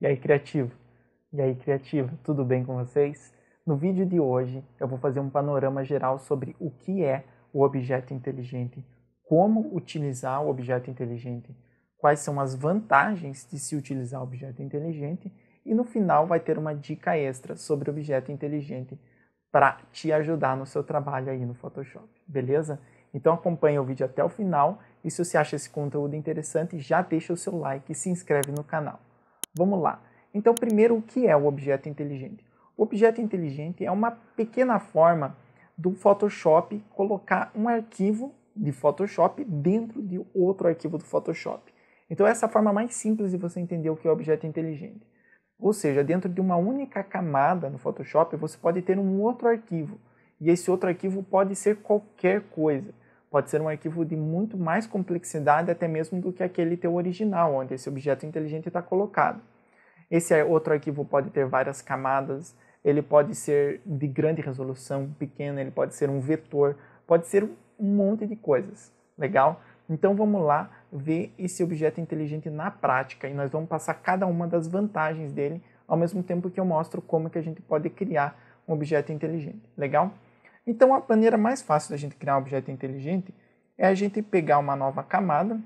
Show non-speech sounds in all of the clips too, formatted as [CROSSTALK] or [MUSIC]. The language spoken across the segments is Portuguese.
E aí, criativo? E aí, criativa? Tudo bem com vocês? No vídeo de hoje, eu vou fazer um panorama geral sobre o que é o objeto inteligente, como utilizar o objeto inteligente, quais são as vantagens de se utilizar o objeto inteligente e no final vai ter uma dica extra sobre o objeto inteligente para te ajudar no seu trabalho aí no Photoshop, beleza? Então acompanhe o vídeo até o final e se você acha esse conteúdo interessante, já deixa o seu like e se inscreve no canal. Vamos lá. Então, primeiro, o que é o objeto inteligente? O objeto inteligente é uma pequena forma do Photoshop colocar um arquivo de Photoshop dentro de outro arquivo do Photoshop. Então, essa é a forma mais simples de você entender o que é objeto inteligente. Ou seja, dentro de uma única camada no Photoshop, você pode ter um outro arquivo. E esse outro arquivo pode ser qualquer coisa pode ser um arquivo de muito mais complexidade até mesmo do que aquele teu original, onde esse objeto inteligente está colocado. Esse outro arquivo pode ter várias camadas, ele pode ser de grande resolução, pequeno, ele pode ser um vetor, pode ser um monte de coisas. Legal? Então vamos lá ver esse objeto inteligente na prática e nós vamos passar cada uma das vantagens dele ao mesmo tempo que eu mostro como que a gente pode criar um objeto inteligente. Legal? Então, a maneira mais fácil da gente criar um objeto inteligente é a gente pegar uma nova camada.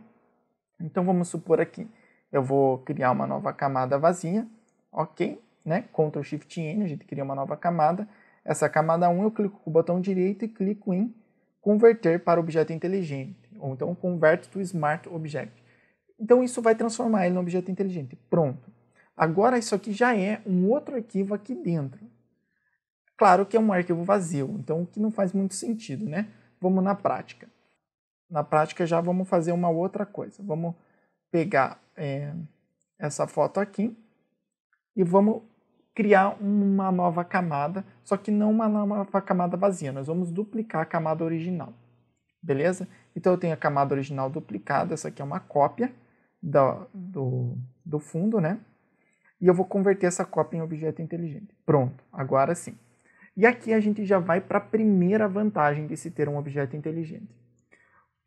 Então, vamos supor aqui, eu vou criar uma nova camada vazia, ok? Né? Ctrl Shift N, a gente cria uma nova camada. Essa camada 1 eu clico com o botão direito e clico em converter para objeto inteligente, ou então converte to smart object. Então isso vai transformar ele em objeto inteligente. Pronto. Agora isso aqui já é um outro arquivo aqui dentro. Claro que é um arquivo vazio, então o que não faz muito sentido, né? Vamos na prática. Na prática já vamos fazer uma outra coisa. Vamos pegar é, essa foto aqui e vamos criar uma nova camada, só que não uma nova camada vazia, nós vamos duplicar a camada original, beleza? Então eu tenho a camada original duplicada, essa aqui é uma cópia do, do, do fundo, né? E eu vou converter essa cópia em objeto inteligente. Pronto, agora sim. E aqui a gente já vai para a primeira vantagem de se ter um objeto inteligente.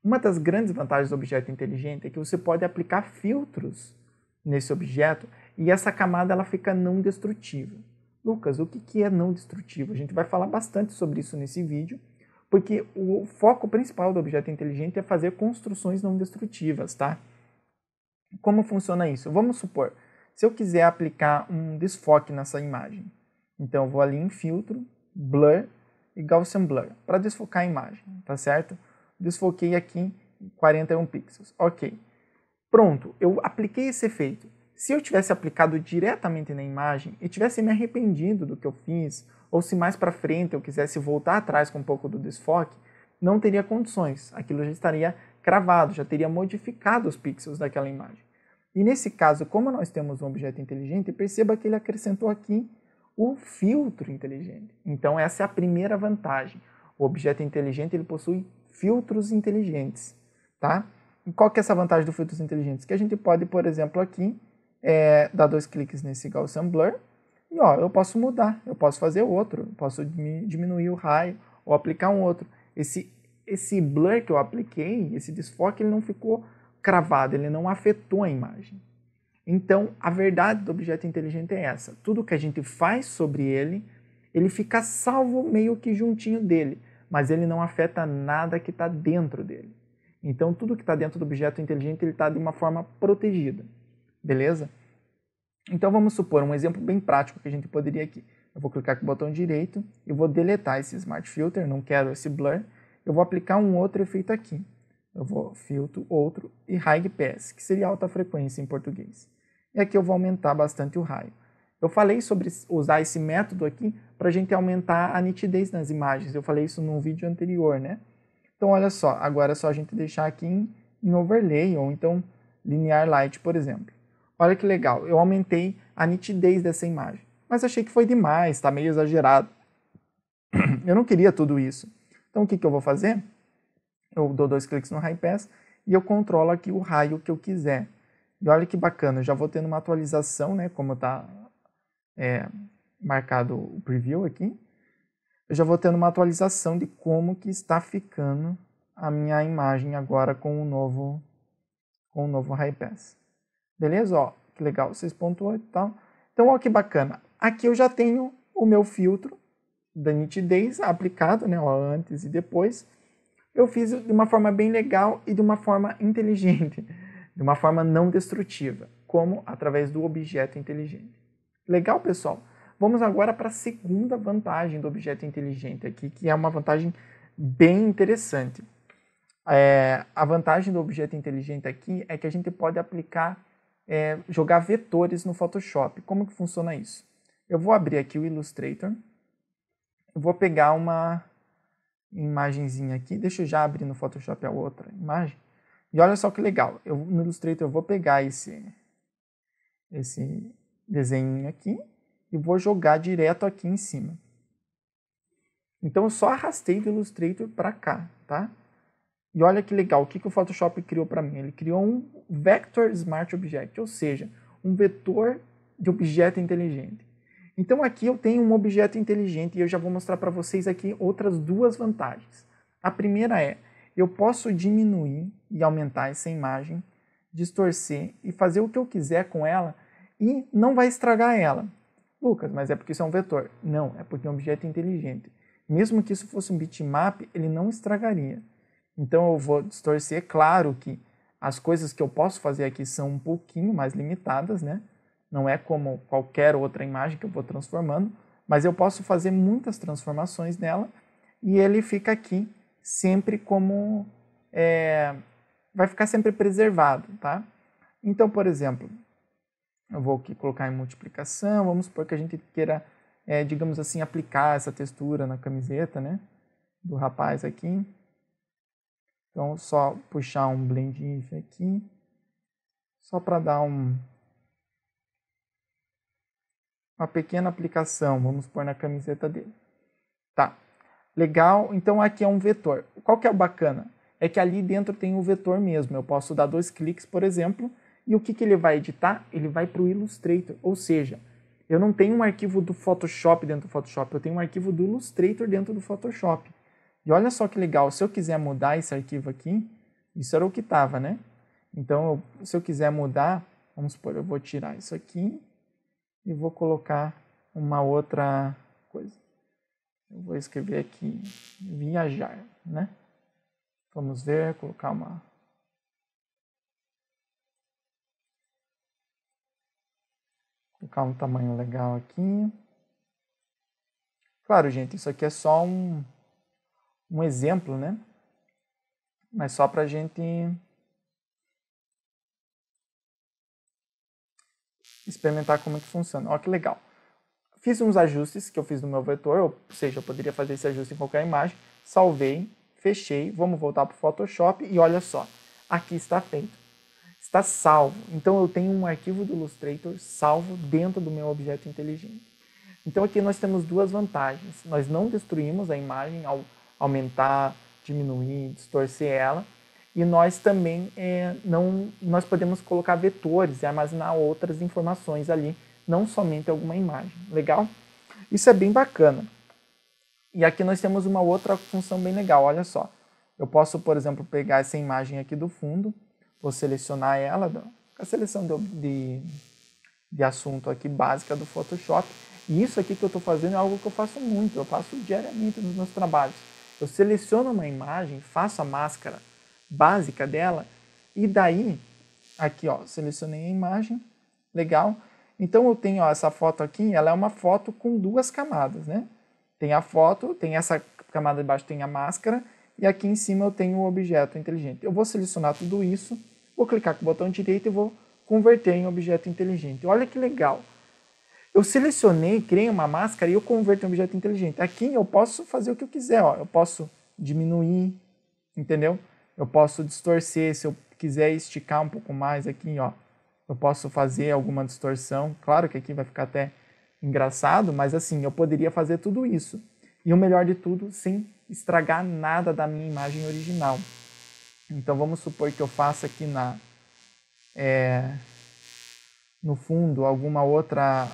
Uma das grandes vantagens do objeto inteligente é que você pode aplicar filtros nesse objeto e essa camada ela fica não destrutiva. Lucas, o que é não destrutivo? A gente vai falar bastante sobre isso nesse vídeo, porque o foco principal do objeto inteligente é fazer construções não destrutivas, tá? Como funciona isso? Vamos supor, se eu quiser aplicar um desfoque nessa imagem, então eu vou ali em filtro, blur e Gaussian blur, para desfocar a imagem, tá certo? Desfoquei aqui em 41 pixels, ok. Pronto, eu apliquei esse efeito. Se eu tivesse aplicado diretamente na imagem e tivesse me arrependido do que eu fiz, ou se mais para frente eu quisesse voltar atrás com um pouco do desfoque, não teria condições, aquilo já estaria cravado, já teria modificado os pixels daquela imagem. E nesse caso, como nós temos um objeto inteligente, perceba que ele acrescentou aqui o filtro inteligente. Então essa é a primeira vantagem. O objeto inteligente ele possui filtros inteligentes, tá? E qual que é essa vantagem dos filtros inteligentes? Que a gente pode, por exemplo, aqui é, dar dois cliques nesse Gaussian Blur e ó, eu posso mudar, eu posso fazer outro, posso diminuir o raio ou aplicar um outro. Esse esse blur que eu apliquei, esse desfoque, ele não ficou cravado, ele não afetou a imagem. Então, a verdade do objeto inteligente é essa. Tudo que a gente faz sobre ele, ele fica salvo meio que juntinho dele, mas ele não afeta nada que está dentro dele. Então, tudo que está dentro do objeto inteligente, ele está de uma forma protegida. Beleza? Então, vamos supor um exemplo bem prático que a gente poderia aqui. Eu vou clicar com o botão direito e vou deletar esse Smart Filter, não quero esse Blur. Eu vou aplicar um outro efeito aqui. Eu vou filtro outro e high pass, que seria alta frequência em português é que eu vou aumentar bastante o raio. Eu falei sobre usar esse método aqui para a gente aumentar a nitidez nas imagens. Eu falei isso num vídeo anterior, né? Então, olha só, agora é só a gente deixar aqui em, em overlay, ou então linear light, por exemplo. Olha que legal, eu aumentei a nitidez dessa imagem. Mas achei que foi demais, está meio exagerado. Eu não queria tudo isso. Então, o que, que eu vou fazer? Eu dou dois cliques no High Pass e eu controlo aqui o raio que eu quiser. E olha que bacana, já vou tendo uma atualização, né, como está é, marcado o preview aqui. Eu já vou tendo uma atualização de como que está ficando a minha imagem agora com o novo com o novo High Pass. Beleza? Ó, que legal, 6.8 e tal. Então, olha que bacana. Aqui eu já tenho o meu filtro da nitidez aplicado, né, ó, antes e depois. Eu fiz de uma forma bem legal e de uma forma inteligente de uma forma não destrutiva, como através do objeto inteligente. Legal, pessoal? Vamos agora para a segunda vantagem do objeto inteligente aqui, que é uma vantagem bem interessante. É, a vantagem do objeto inteligente aqui é que a gente pode aplicar, é, jogar vetores no Photoshop. Como que funciona isso? Eu vou abrir aqui o Illustrator, eu vou pegar uma imagenzinha aqui, deixa eu já abrir no Photoshop a outra imagem. E olha só que legal, eu no Illustrator eu vou pegar esse, esse desenho aqui e vou jogar direto aqui em cima. Então eu só arrastei do Illustrator para cá, tá? E olha que legal, o que, que o Photoshop criou para mim? Ele criou um Vector Smart Object, ou seja, um vetor de objeto inteligente. Então aqui eu tenho um objeto inteligente e eu já vou mostrar para vocês aqui outras duas vantagens. A primeira é, eu posso diminuir e aumentar essa imagem, distorcer e fazer o que eu quiser com ela e não vai estragar ela. Lucas, mas é porque isso é um vetor. Não, é porque é um objeto é inteligente. Mesmo que isso fosse um bitmap, ele não estragaria. Então eu vou distorcer, claro que as coisas que eu posso fazer aqui são um pouquinho mais limitadas, né? Não é como qualquer outra imagem que eu vou transformando, mas eu posso fazer muitas transformações nela e ele fica aqui sempre como é, vai ficar sempre preservado, tá? Então, por exemplo, eu vou aqui colocar em multiplicação, vamos supor que a gente queira, é, digamos assim, aplicar essa textura na camiseta, né? Do rapaz aqui. Então, só puxar um blend if aqui, só para dar um, uma pequena aplicação, vamos pôr na camiseta dele. Tá, Legal, então aqui é um vetor. Qual que é o bacana? É que ali dentro tem o um vetor mesmo. Eu posso dar dois cliques, por exemplo, e o que, que ele vai editar? Ele vai para o Illustrator, ou seja, eu não tenho um arquivo do Photoshop dentro do Photoshop, eu tenho um arquivo do Illustrator dentro do Photoshop. E olha só que legal, se eu quiser mudar esse arquivo aqui, isso era o que estava, né? Então, eu, se eu quiser mudar, vamos supor, eu vou tirar isso aqui e vou colocar uma outra coisa. Eu vou escrever aqui viajar, né? Vamos ver, colocar uma colocar um tamanho legal aqui. Claro, gente, isso aqui é só um, um exemplo, né? Mas só para gente experimentar como é que funciona. Olha que legal. Fiz uns ajustes que eu fiz no meu vetor, ou seja, eu poderia fazer esse ajuste em qualquer imagem. Salvei, fechei, vamos voltar para o Photoshop e olha só, aqui está feito. Está salvo. Então eu tenho um arquivo do Illustrator salvo dentro do meu objeto inteligente. Então aqui nós temos duas vantagens. Nós não destruímos a imagem ao aumentar, diminuir, distorcer ela. E nós também é, não, nós podemos colocar vetores e armazenar outras informações ali não somente alguma imagem. Legal? Isso é bem bacana. E aqui nós temos uma outra função bem legal, olha só. Eu posso, por exemplo, pegar essa imagem aqui do fundo, vou selecionar ela, a seleção de, de, de assunto aqui básica do Photoshop. E isso aqui que eu estou fazendo é algo que eu faço muito, eu faço diariamente nos meus trabalhos. Eu seleciono uma imagem, faço a máscara básica dela, e daí, aqui ó, selecionei a imagem, legal, então eu tenho ó, essa foto aqui, ela é uma foto com duas camadas, né? Tem a foto, tem essa camada de baixo tem a máscara e aqui em cima eu tenho o objeto inteligente. Eu vou selecionar tudo isso, vou clicar com o botão direito e vou converter em objeto inteligente. Olha que legal! Eu selecionei, criei uma máscara e eu converto em objeto inteligente. Aqui eu posso fazer o que eu quiser, ó. eu posso diminuir, entendeu? Eu posso distorcer, se eu quiser esticar um pouco mais aqui, ó, eu posso fazer alguma distorção. Claro que aqui vai ficar até engraçado, mas assim, eu poderia fazer tudo isso. E o melhor de tudo, sem estragar nada da minha imagem original. Então vamos supor que eu faça aqui na é, no fundo alguma outra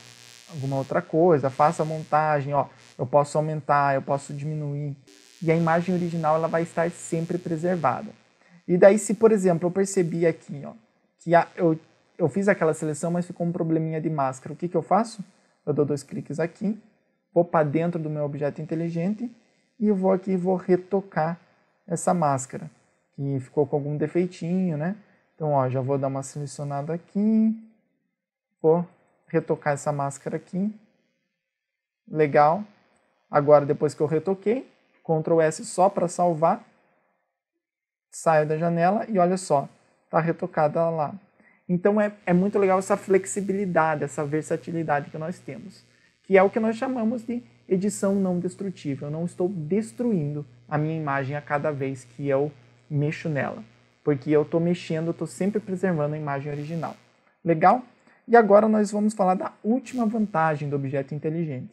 alguma outra coisa, faça a montagem, ó, eu posso aumentar, eu posso diminuir e a imagem original ela vai estar sempre preservada. E daí se por exemplo eu percebi aqui, ó, que a, eu eu fiz aquela seleção, mas ficou um probleminha de máscara. O que, que eu faço? Eu dou dois cliques aqui, vou para dentro do meu objeto inteligente e eu vou aqui e vou retocar essa máscara, que ficou com algum defeitinho, né? Então, ó, já vou dar uma selecionada aqui, vou retocar essa máscara aqui. Legal. Agora, depois que eu retoquei, Ctrl S só para salvar, saio da janela e olha só, está retocada lá. Então é, é muito legal essa flexibilidade, essa versatilidade que nós temos, que é o que nós chamamos de edição não destrutiva. Eu não estou destruindo a minha imagem a cada vez que eu mexo nela, porque eu estou mexendo, eu estou sempre preservando a imagem original. Legal? E agora nós vamos falar da última vantagem do objeto inteligente.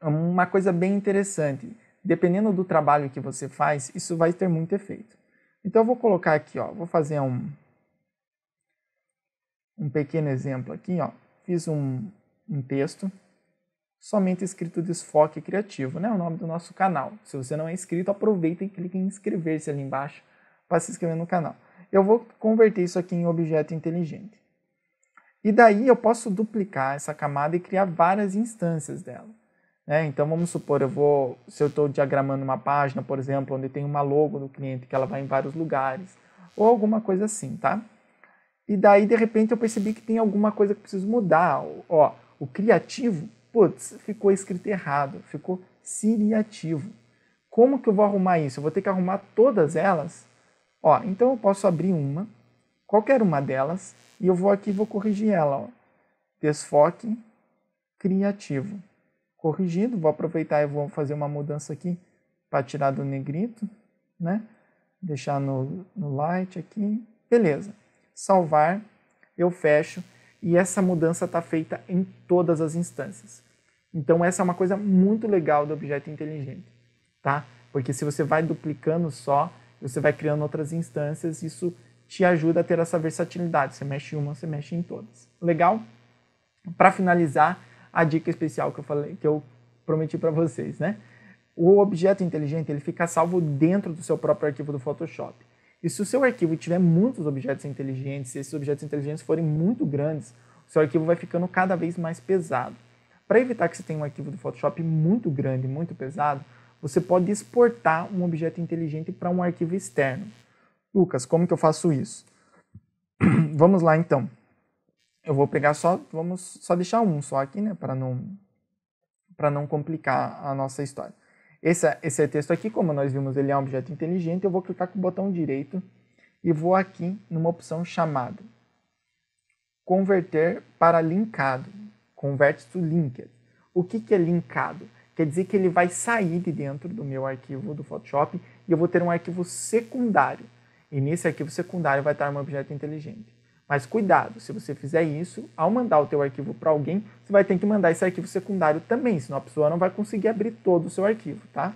É uma coisa bem interessante, dependendo do trabalho que você faz, isso vai ter muito efeito. Então eu vou colocar aqui, ó, vou fazer um, um pequeno exemplo aqui, ó. Fiz um, um texto somente escrito Desfoque Criativo, né? O nome do nosso canal. Se você não é inscrito, aproveita e clique em inscrever-se ali embaixo para se inscrever no canal. Eu vou converter isso aqui em objeto inteligente. E daí eu posso duplicar essa camada e criar várias instâncias dela. Né? Então vamos supor, eu vou, se eu estou diagramando uma página, por exemplo, onde tem uma logo do cliente que ela vai em vários lugares, ou alguma coisa assim, tá? E daí, de repente, eu percebi que tem alguma coisa que preciso mudar. Ó, o criativo, putz, ficou escrito errado, ficou seriativo. Como que eu vou arrumar isso? Eu vou ter que arrumar todas elas? Ó, então eu posso abrir uma, qualquer uma delas, e eu vou aqui e vou corrigir ela. Ó. Desfoque criativo. Corrigido, vou aproveitar e vou fazer uma mudança aqui para tirar do negrito, né? Deixar no, no light aqui. Beleza salvar, eu fecho e essa mudança está feita em todas as instâncias. Então essa é uma coisa muito legal do objeto inteligente, tá? Porque se você vai duplicando só, você vai criando outras instâncias, isso te ajuda a ter essa versatilidade. Você mexe em uma, você mexe em todas. Legal? Para finalizar, a dica especial que eu falei, que eu prometi para vocês, né? O objeto inteligente ele fica salvo dentro do seu próprio arquivo do Photoshop. E se o seu arquivo tiver muitos objetos inteligentes, se esses objetos inteligentes forem muito grandes, o seu arquivo vai ficando cada vez mais pesado. Para evitar que você tenha um arquivo do Photoshop muito grande, muito pesado, você pode exportar um objeto inteligente para um arquivo externo. Lucas, como que eu faço isso? [CLEARS THROAT] vamos lá então. Eu vou pegar só, vamos só deixar um só aqui, né, para não para não complicar a nossa história. Esse, esse é texto aqui, como nós vimos, ele é um objeto inteligente. Eu vou clicar com o botão direito e vou aqui numa opção chamada Converter para linkado. Converte to linked. O que, que é linkado? Quer dizer que ele vai sair de dentro do meu arquivo do Photoshop e eu vou ter um arquivo secundário. E nesse arquivo secundário vai estar um objeto inteligente. Mas cuidado, se você fizer isso, ao mandar o teu arquivo para alguém, você vai ter que mandar esse arquivo secundário também, senão a pessoa não vai conseguir abrir todo o seu arquivo, tá?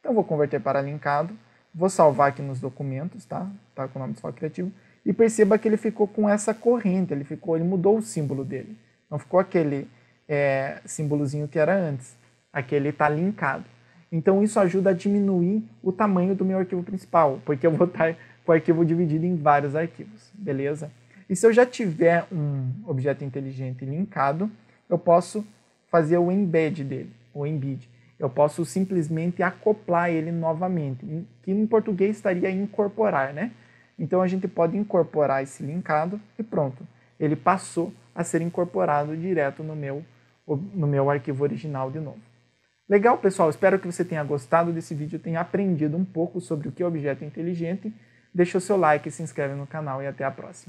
Então vou converter para linkado, vou salvar aqui nos documentos, tá? Tá com o nome de software criativo. E perceba que ele ficou com essa corrente, ele ficou, ele mudou o símbolo dele. Não ficou aquele é, símbolozinho que era antes. Aqui ele está linkado. Então isso ajuda a diminuir o tamanho do meu arquivo principal, porque eu vou estar com o arquivo dividido em vários arquivos, beleza? E se eu já tiver um objeto inteligente linkado, eu posso fazer o embed dele, o embed. Eu posso simplesmente acoplar ele novamente, que em português estaria incorporar, né? Então a gente pode incorporar esse linkado e pronto. Ele passou a ser incorporado direto no meu, no meu arquivo original de novo. Legal, pessoal? Espero que você tenha gostado desse vídeo, tenha aprendido um pouco sobre o que é objeto inteligente. Deixa o seu like, se inscreve no canal e até a próxima.